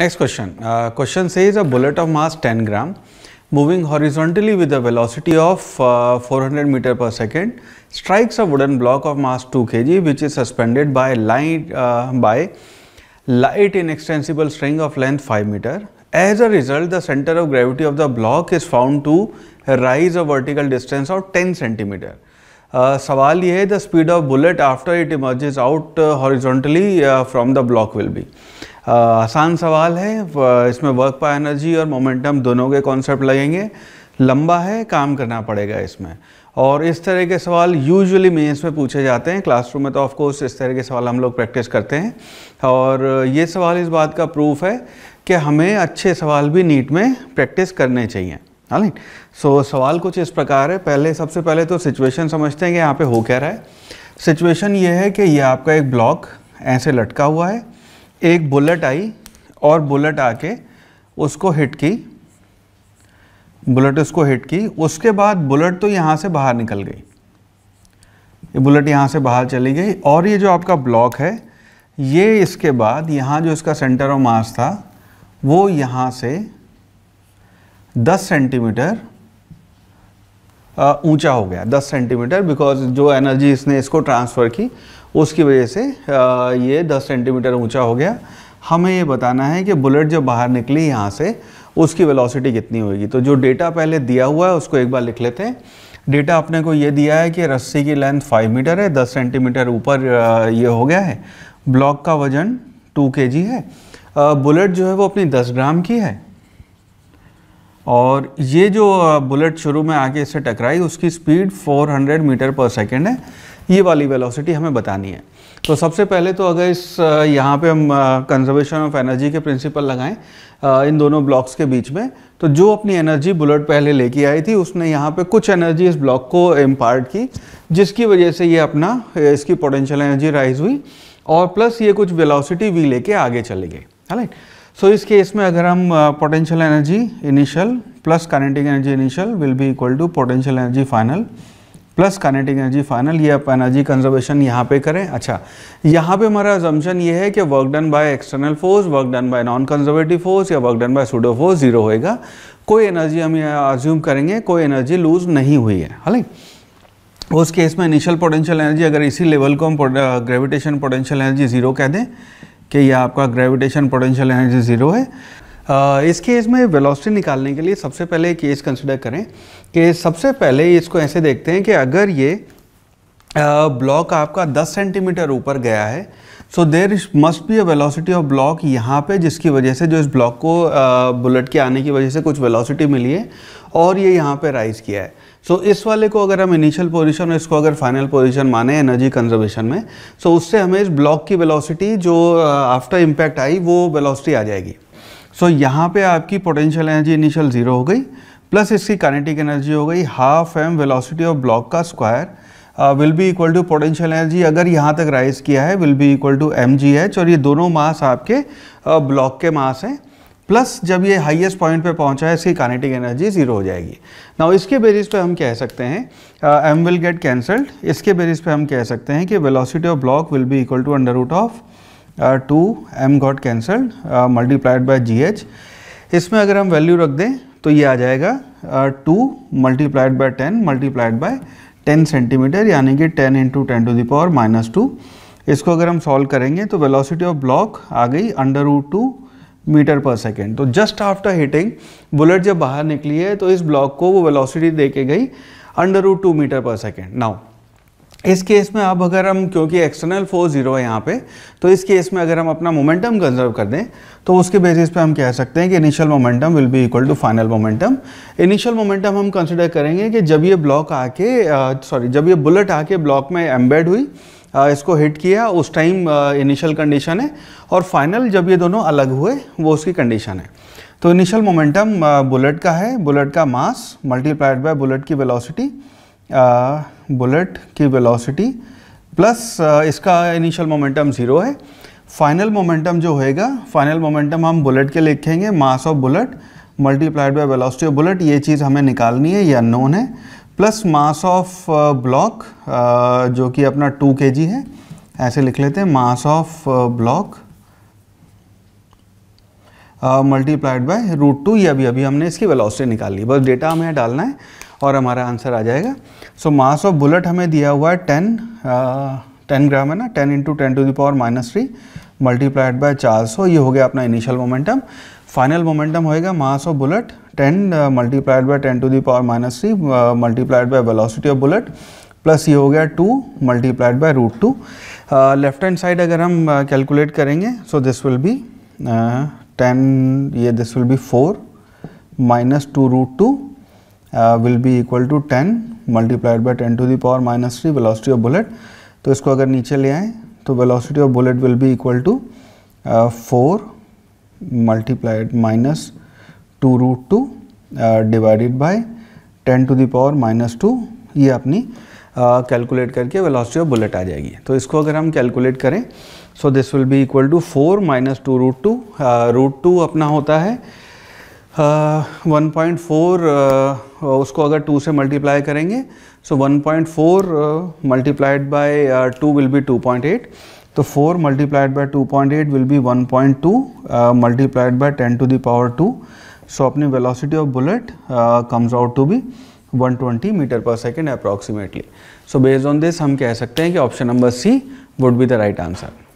Next question. Uh, question says a bullet of mass 10 gram moving horizontally with a velocity of uh, 400 meter per second strikes a wooden block of mass 2 kg which is suspended by light uh, by light inextensible string of length 5 meter. As a result, the center of gravity of the block is found to rise a vertical distance of 10 centimeter. सवाल ये है the speed of bullet after it emerges out horizontally from the block will be आसान सवाल है इसमें work पर energy और momentum दोनों के कॉन्सेप्ट लगेंगे लंबा है काम करना पड़ेगा इसमें और इस तरह के सवाल यूजुअली मेंस में पूछे जाते हैं क्लासरूम में तो ऑफ कोर्स इस तरह के सवाल हम लोग प्रैक्टिस करते हैं और ये सवाल इस बात का प्रूफ है कि हमें अच्छे सवाल भी नीट में प्रैक्टिस करने चाहिए राइट हाँ सो so, सवाल कुछ इस प्रकार है पहले सबसे पहले तो सिचुएशन समझते हैं कि यहाँ पे हो क्या रहा है सिचुएशन ये है कि ये आपका एक ब्लॉक ऐसे लटका हुआ है एक बुलेट आई और बुलेट आके उसको हिट की बुलेट उसको हिट की उसके बाद बुलेट तो यहाँ से बाहर निकल गई ये बुलेट यहाँ से बाहर चली गई और ये जो आपका ब्लॉक है ये इसके बाद यहाँ जो इसका सेंटर ऑफ मास था वो यहाँ से 10 सेंटीमीटर ऊंचा हो गया 10 सेंटीमीटर बिकॉज जो एनर्जी इसने इसको ट्रांसफ़र की उसकी वजह से आ, ये 10 सेंटीमीटर ऊंचा हो गया हमें ये बताना है कि बुलेट जब बाहर निकली यहाँ से उसकी वेलोसिटी कितनी होगी तो जो डेटा पहले दिया हुआ है उसको एक बार लिख लेते हैं डेटा अपने को ये दिया है कि रस्सी की लेंथ फाइव मीटर है दस सेंटीमीटर ऊपर ये हो गया है ब्लॉक का वजन टू के है बुलेट जो है वो अपनी दस ग्राम की है और ये जो बुलेट शुरू में आके इससे टकराई उसकी स्पीड 400 मीटर पर सेकेंड है ये वाली वेलोसिटी हमें बतानी है तो सबसे पहले तो अगर इस यहाँ पे हम कंजर्वेशन ऑफ एनर्जी के प्रिंसिपल लगाएं इन दोनों ब्लॉक्स के बीच में तो जो अपनी एनर्जी बुलेट पहले लेके आई थी उसने यहाँ पे कुछ एनर्जी इस ब्लॉक को इम्पार्ट की जिसकी वजह से ये अपना इसकी पोटेंशियल एनर्जी राइज हुई और प्लस ये कुछ वेलासिटी भी लेके आगे चले गए है ना So, इस केस में अगर हम potential energy initial plus kinetic energy initial will be equal to potential energy final plus kinetic energy final ये आप एनर्जी कंजर्वेशन यहाँ पे करें अच्छा यहाँ पे हमारा जमशन ये है कि work done by external force work done by non conservative force या work done by pseudo force zero होएगा कोई एनर्जी हम अज्यूम करेंगे कोई एनर्जी लूज नहीं हुई है हालांकि उस केस में इनिशियल पोटेंशियल एनर्जी अगर इसी लेवल को हम ग्रेविटेशन पोटेंशियल एनर्जी जीरो कह दें कि यह आपका ग्रेविटेशन पोटेंशियल एनर्जी ज़ीरो है इस केस में वेलोसिटी निकालने के लिए सबसे पहले केस कंसिडर करें कि सबसे पहले इसको ऐसे देखते हैं कि अगर ये ब्लॉक आपका 10 सेंटीमीटर ऊपर गया है so there must be a velocity of block यहाँ पे जिसकी वजह से जो इस ब्लॉक को बुलेट के आने की वजह से कुछ वेलोसिटी मिली है और ये यहाँ पे राइज किया है सो so, इस वाले को अगर हम इनिशियल पोजीशन और इसको अगर फाइनल पोजीशन माने एनर्जी कंजर्वेशन में सो so उससे हमें इस ब्लॉक की वेलोसिटी जो आफ्टर इम्पैक्ट आई वो वेलोसिटी आ जाएगी सो so, यहाँ पे आपकी पोटेंशियल एनर्जी इनिशियल ज़ीरो हो गई प्लस इसकी काइनेटिक एनर्जी हो गई half M velocity of block का square will be equal to potential energy अगर यहाँ तक राइज किया है will be equal to M और ये दोनों मास आपके ब्लॉक uh, के मास हैं प्लस जब ये हाईएस्ट पॉइंट पे पहुंचा है इसकी कानेटिक एनर्जी ज़ीरो हो जाएगी नाउ इसके बेरिस पे हम कह सकते हैं एम विल गेट कैंसल्ड इसके बेरिस पे हम कह सकते हैं कि velocity of block will be equal to under root of two M got cancelled multiplied by G H इसमें अगर हम वैल्यू रख दें तो ये आ जाएगा two multiplied by ten multiplied by 10 centimetre यानी कि 10 into ten to the power minus two इसको अगर हम सॉल्व करेंगे तो वेलोसिटी ऑफ ब्लॉक आ गई under root two metre per second तो जस्ट आफ्टर हिटिंग बुलेट जब बाहर निकली है तो इस ब्लॉक को वो वेलोसिटी दे के गई under root two metre per second now इस केस में अब अगर हम क्योंकि एक्सटर्नल फोर्स जीरो है यहाँ पे तो इस केस में अगर हम अपना मोमेंटम कंजर्व कर दें तो उसके बेसिस पे हम कह सकते हैं कि initial momentum will be equal to final momentum initial momentum हम कंसिडर करेंगे कि जब ये ब्लॉक आके सॉरी जब ये बुलेट आके ब्लॉक में एम्बेड हुई आ, इसको हिट किया उस टाइम इनिशियल कंडीशन है और फाइनल जब ये दोनों अलग हुए वो उसकी कंडीशन है तो इनिशियल मोमेंटम बुलेट का है बुलेट का मास मल्टीप्लाइड बाय बुलेट की वेलोसिटी बुलेट की वेलोसिटी प्लस इसका इनिशियल मोमेंटम ज़ीरो है फाइनल मोमेंटम जो होएगा फाइनल मोमेंटम हम बुलेट के लिखेंगे mass of bullet multiplied by velocity of bullet ये चीज़ हमें निकालनी है ये अननोन है प्लस मास ऑफ ब्लॉक जो कि अपना टू के है ऐसे लिख लेते हैं mass of block multiplied by root two ये अभी अभी हमने इसकी वेलोसिटी निकाल ली बस डेटा हमें डालना है और हमारा आंसर आ जाएगा सो मास ऑफ बुलेट हमें दिया हुआ है टेन टेन ग्राम है ना ten into ten to the power minus three multiplied by चार सौ ये हो गया अपना इनिशियल मोमेंटम फाइनल मोमेंटम होएगा mass of bullet ten multiplied by ten to the power minus three multiplied by velocity of bullet plus ये हो गया two multiplied by root two left hand side अगर हम कैलकुलेट uh, करेंगे so this will be ten ये this will be four minus two root two will be equal to 10 multiplied by ten to the power minus three velocity of bullet तो इसको अगर नीचे ले आएँ तो velocity of bullet will be equal to four multiplied minus two root two divided by ten to the power minus two ये अपनी calculate uh, करके वेलोसिटी ऑफ बुलेट आ जाएगी तो इसको अगर हम कैलकुलेट करें so this will be equal to four minus two root two root two अपना होता है वन पॉइंट फोर उसको अगर टू से मल्टीप्लाई करेंगे so one point four multiplied by two will be two point eight तो four multiplied by two point eight will be one point two multiplied by ten to the power two so अपनी velocity of bullet comes out to be 120 meter per second approximately so based on this हम कह सकते हैं कि option number C would be the right answer